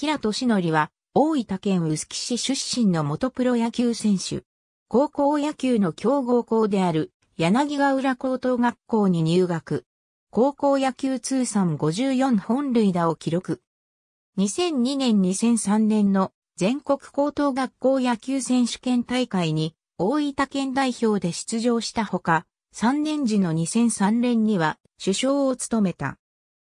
キラトシノリは、大分県臼杵市出身の元プロ野球選手。高校野球の強豪校である、柳ヶ浦高等学校に入学。高校野球通算54本塁打を記録。2002年2003年の全国高等学校野球選手権大会に大分県代表で出場したほか、3年時の2003年には首相を務めた。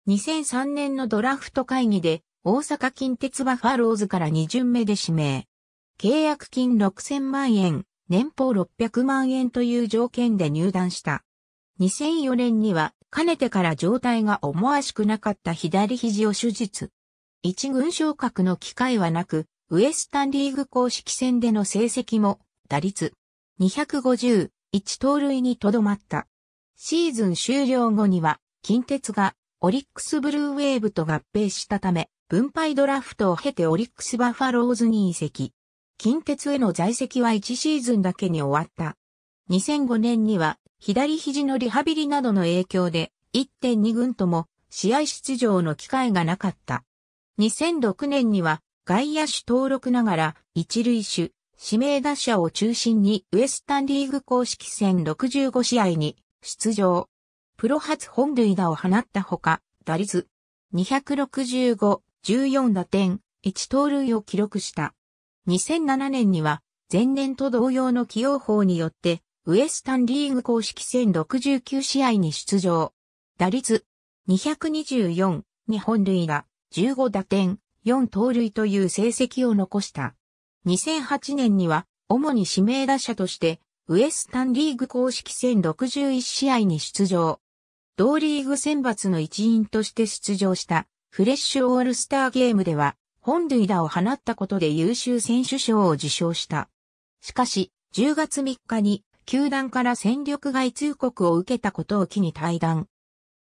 2003年のドラフト会議で大阪近鉄バファローズから2巡目で指名。契約金6000万円、年俸600万円という条件で入団した。2004年には、かねてから状態が思わしくなかった左肘を手術。一軍昇格の機会はなく、ウエスタンリーグ公式戦での成績も、打率250、1盗塁にとどまった。シーズン終了後には、近鉄がオリックスブルーウェーブと合併したため、分配ドラフトを経てオリックスバファローズに移籍。近鉄への在籍は1シーズンだけに終わった。2005年には左肘のリハビリなどの影響で1.2軍とも試合出場の機会がなかった。2006年には外野手登録ながら一塁手、指名打者を中心にウエスタンリーグ公式戦65試合に出場。プロ初本塁打を放ったほか、打率265、14打点、1盗塁を記録した。2007年には、前年と同様の起用法によって、ウエスタンリーグ公式戦69試合に出場。打率224、日本塁打、15打点、4盗塁という成績を残した。2008年には、主に指名打者として、ウエスタンリーグ公式戦61試合に出場。同リーグ選抜の一員として出場したフレッシュオールスターゲームでは、本塁打を放ったことで優秀選手賞を受賞した。しかし、10月3日に、球団から戦力外通告を受けたことを機に退団。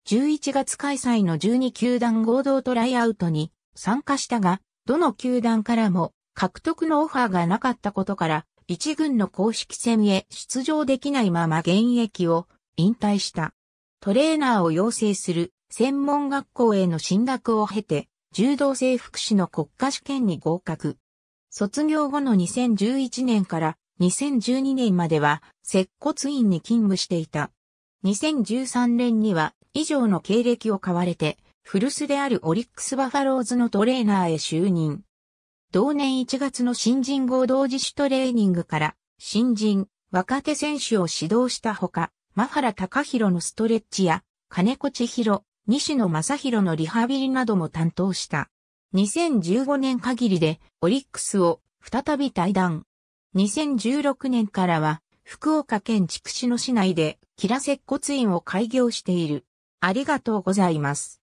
11月開催の12球団合同トライアウトに参加したが、どの球団からも獲得のオファーがなかったことから、一軍の公式戦へ出場できないまま現役を引退した。トレーナーを養成する専門学校への進学を経て、柔道整復師の国家試験に合格。卒業後の2011年から2012年までは、接骨院に勤務していた。2013年には、以上の経歴を買われて、古巣であるオリックスバファローズのトレーナーへ就任。同年1月の新人合同自主トレーニングから、新人、若手選手を指導したほか、マハラヒロのストレッチや、金子千尋、西野正宏のリハビリなども担当した。2015年限りでオリックスを再び退団。2016年からは福岡県筑紫野市内でキラ接骨院を開業している。ありがとうございます。